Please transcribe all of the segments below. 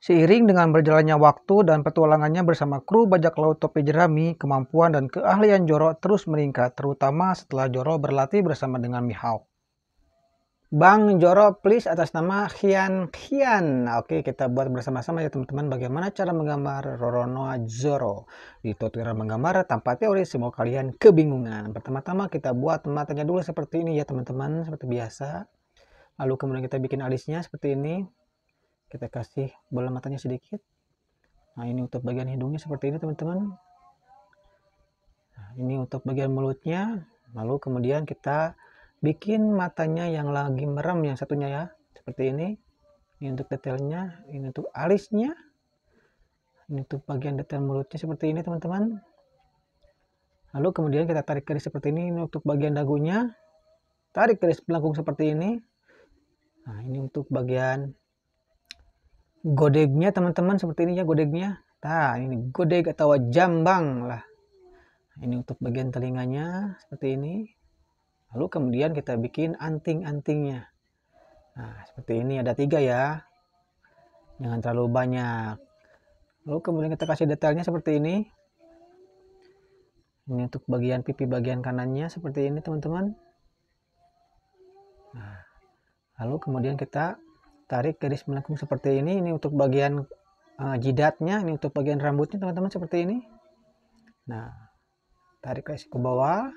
Seiring dengan berjalannya waktu dan petualangannya bersama kru bajak laut topi jerami, kemampuan dan keahlian Joro terus meningkat, terutama setelah Joro berlatih bersama dengan Mihawk. Bang Joro, please atas nama Hian Hian. Oke, kita buat bersama-sama ya teman-teman bagaimana cara menggambar Roronoa Joro. Di tutorial menggambar tanpa teori, semua kalian kebingungan. Pertama-tama kita buat matanya dulu seperti ini ya teman-teman, seperti biasa. Lalu kemudian kita bikin alisnya seperti ini kita kasih bola matanya sedikit nah ini untuk bagian hidungnya seperti ini teman-teman nah, ini untuk bagian mulutnya lalu kemudian kita bikin matanya yang lagi merem yang satunya ya seperti ini ini untuk detailnya ini untuk alisnya ini untuk bagian detail mulutnya seperti ini teman-teman lalu kemudian kita tarik garis seperti ini ini untuk bagian dagunya tarik garis pelengkung seperti ini nah ini untuk bagian godegnya teman-teman seperti ini ya godegnya nah ini godeg atau jambang lah ini untuk bagian telinganya seperti ini lalu kemudian kita bikin anting-antingnya nah seperti ini ada tiga ya jangan terlalu banyak lalu kemudian kita kasih detailnya seperti ini ini untuk bagian pipi bagian kanannya seperti ini teman-teman nah, lalu kemudian kita tarik garis melengkung seperti ini ini untuk bagian uh, jidatnya ini untuk bagian rambutnya teman-teman seperti ini nah tarik garis ke bawah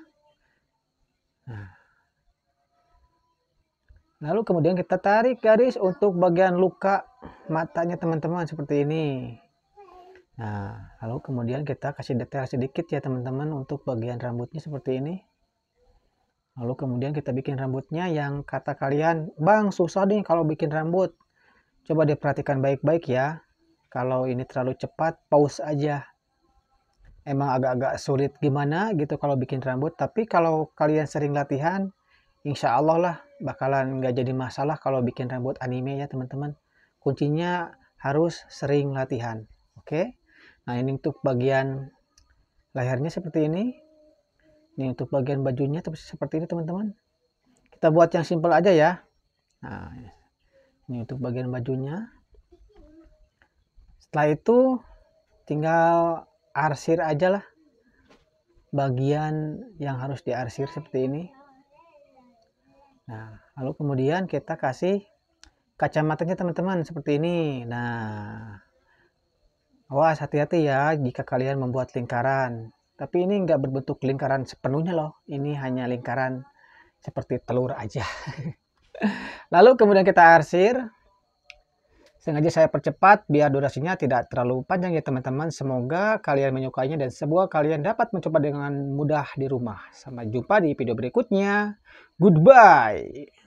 nah lalu kemudian kita tarik garis untuk bagian luka matanya teman-teman seperti ini nah lalu kemudian kita kasih detail sedikit ya teman-teman untuk bagian rambutnya seperti ini Lalu kemudian kita bikin rambutnya yang kata kalian, Bang susah nih kalau bikin rambut. Coba diperhatikan baik-baik ya. Kalau ini terlalu cepat, pause aja. Emang agak-agak sulit gimana gitu kalau bikin rambut. Tapi kalau kalian sering latihan, insya Allah lah bakalan nggak jadi masalah kalau bikin rambut anime ya teman-teman. Kuncinya harus sering latihan. Oke? Okay? Nah ini untuk bagian lehernya seperti ini ini untuk bagian bajunya seperti ini teman-teman. Kita buat yang simpel aja ya. Nah, ya. ini untuk bagian bajunya. Setelah itu tinggal arsir aja lah bagian yang harus diarsir seperti ini. Nah, lalu kemudian kita kasih kacamatanya teman-teman seperti ini. Nah, awas hati-hati ya jika kalian membuat lingkaran. Tapi ini nggak berbentuk lingkaran sepenuhnya loh. Ini hanya lingkaran seperti telur aja. Lalu kemudian kita arsir. Sengaja saya percepat biar durasinya tidak terlalu panjang ya teman-teman. Semoga kalian menyukainya dan semoga kalian dapat mencoba dengan mudah di rumah. Sampai jumpa di video berikutnya. Goodbye.